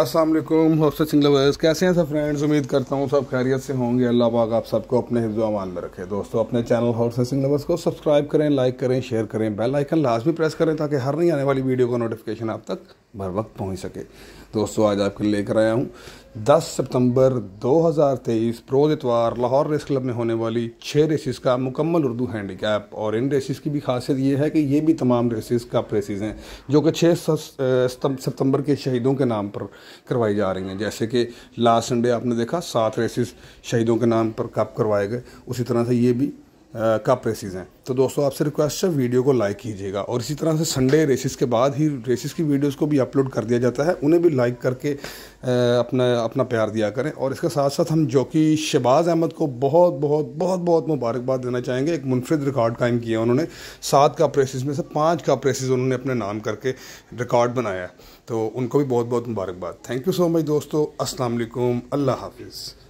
Aslam हफ्सत Singh lovers कैसे हैं सब फ्रेंड्स उम्मीद करता हूँ सब खैरियत से होंगे अल्लाह पाक आप सबको अपने हिफ्ज अमान में रखे दोस्तों अपने चैनल हफ्स सिंह लवर्स को सब्सक्राइब करें लाइक करें शेयर करें बेल आइकन लाजमी प्रेस करें ताकि हर नहीं आने वाली वीडियो का नोटिफिकेशन आप तक भर वक्त पहुँच सके दोस्तों आज आपके लेकर आया हूँ 10 सितंबर 2023 प्रोज इतवार लाहौर रेस क्लब में होने वाली छः रेसिस का मुकम्मल उर्दू हैंडीकैप और इन रेसिस की भी खासियत ये है कि ये भी तमाम रेसिस कप रेसिस हैं जो कि 6 सितंबर के शहीदों के नाम पर करवाई जा रही हैं जैसे कि लास्ट संडे आपने देखा सात रेसिस शहीदों के नाम पर कप करवाए गए उसी तरह से ये भी का प्रेसिस हैं तो दोस्तों आपसे रिक्वेस्ट है वीडियो को लाइक कीजिएगा और इसी तरह से संडे रेसिस के बाद ही रेसिस की वीडियोस को भी अपलोड कर दिया जाता है उन्हें भी लाइक करके अपना अपना प्यार दिया करें और इसके साथ साथ हम जॉकी शहबाज़ अहमद को बहुत बहुत बहुत बहुत मुबारकबाद देना चाहेंगे एक मुनफरद रिकॉर्ड कायम किया उन्होंने सात का प्रेसिस में से पाँच का प्रेसिस उन्होंने अपने नाम करके रिकॉर्ड बनाया तो उनको भी बहुत बहुत मुबारकबाद थैंक यू सो मच दोस्तों असलकुम अल्लाह हाफिज़